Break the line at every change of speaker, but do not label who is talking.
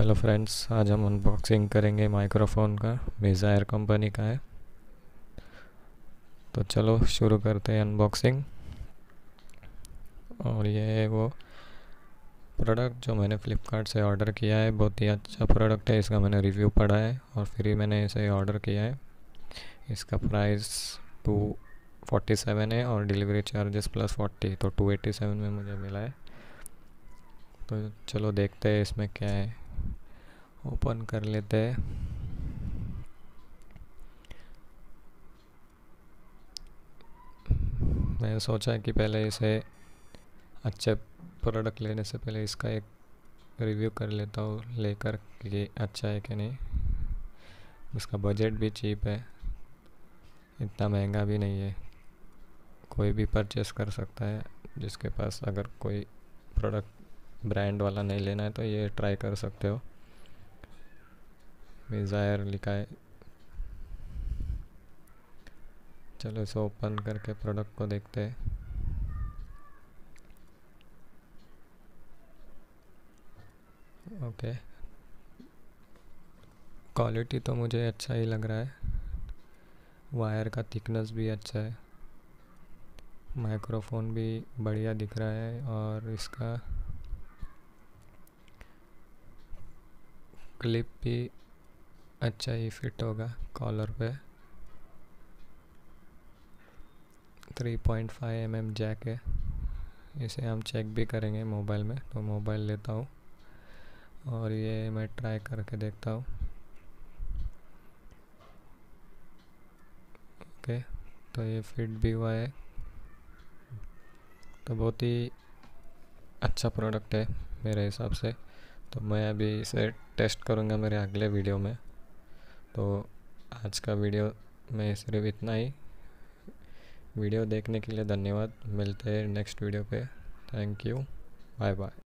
hello friends आज हम unboxing करेंगे माइक्रोफोन का मेज़ायर कंपनी का है तो चलो शुरू करते हैं अनबॉक्सिंग और ये है वो प्रोडक्ट जो मैंने फ़्लिपकार्ट से ऑर्डर किया है बहुत ही अच्छा प्रोडक्ट है इसका मैंने रिव्यू पढ़ा है और फिर ही मैंने इसे ऑर्डर किया है इसका प्राइस टू फोर्टी सेवन है और डिलीवरी चार्जेस प्लस फोर्टी तो टू एटी सेवन में मुझे मिला है तो चलो देखते हैं इसमें क्या है ओपन कर लेते हैं मैं सोचा कि पहले इसे अच्छे प्रोडक्ट लेने से पहले इसका एक रिव्यू कर लेता हूँ लेकर कि अच्छा है कि नहीं उसका बजट भी चीप है इतना महंगा भी नहीं है कोई भी परचेस कर सकता है जिसके पास अगर कोई प्रोडक्ट ब्रांड वाला नहीं लेना है तो ये ट्राई कर सकते हो ज़ायर लिखा है चलो इसे ओपन करके प्रोडक्ट को देखते हैं ओके क्वालिटी तो मुझे अच्छा ही लग रहा है वायर का थिकनेस भी अच्छा है माइक्रोफोन भी बढ़िया दिख रहा है और इसका क्लिप भी अच्छा ये फिट होगा कॉलर पे 3.5 पॉइंट mm जैक है इसे हम चेक भी करेंगे मोबाइल में तो मोबाइल लेता हूँ और ये मैं ट्राई करके देखता हूँ ओके तो ये फिट भी हुआ है तो बहुत ही अच्छा प्रोडक्ट है मेरे हिसाब से तो मैं अभी इसे टेस्ट करूँगा मेरे अगले वीडियो में तो आज का वीडियो में सिर्फ इतना ही वीडियो देखने के लिए धन्यवाद मिलते हैं नेक्स्ट वीडियो पे थैंक यू बाय बाय